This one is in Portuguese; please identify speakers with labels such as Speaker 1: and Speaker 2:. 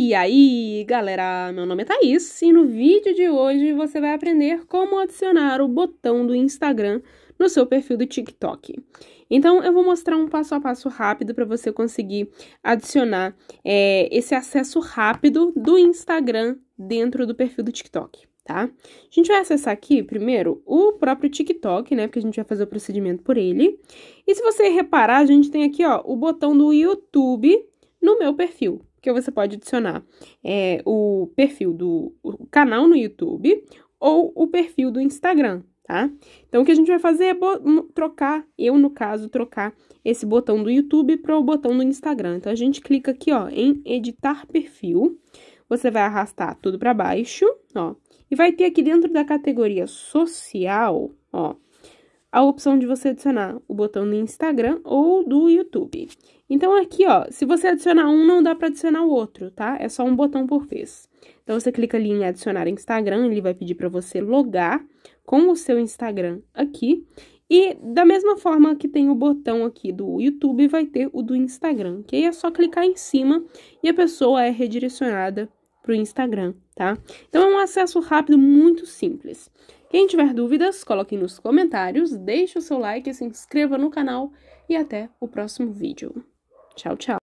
Speaker 1: E aí, galera, meu nome é Thaís e no vídeo de hoje você vai aprender como adicionar o botão do Instagram no seu perfil do TikTok. Então, eu vou mostrar um passo a passo rápido para você conseguir adicionar é, esse acesso rápido do Instagram dentro do perfil do TikTok. Tá? A gente vai acessar aqui primeiro o próprio TikTok, né? Porque a gente vai fazer o procedimento por ele. E se você reparar, a gente tem aqui, ó, o botão do YouTube no meu perfil que você pode adicionar é, o perfil do o canal no YouTube ou o perfil do Instagram, tá? Então, o que a gente vai fazer é trocar, eu no caso, trocar esse botão do YouTube para o botão do Instagram. Então, a gente clica aqui, ó, em editar perfil, você vai arrastar tudo para baixo, ó, e vai ter aqui dentro da categoria social, ó, a opção de você adicionar o botão do Instagram ou do YouTube. Então, aqui, ó, se você adicionar um, não dá para adicionar o outro, tá? É só um botão por vez. Então, você clica ali em adicionar Instagram, ele vai pedir para você logar com o seu Instagram aqui. E da mesma forma que tem o botão aqui do YouTube, vai ter o do Instagram, que aí é só clicar em cima e a pessoa é redirecionada para o Instagram, tá? Então é um acesso rápido, muito simples. Quem tiver dúvidas, coloque nos comentários, deixe o seu like, se inscreva no canal e até o próximo vídeo. Tchau, tchau!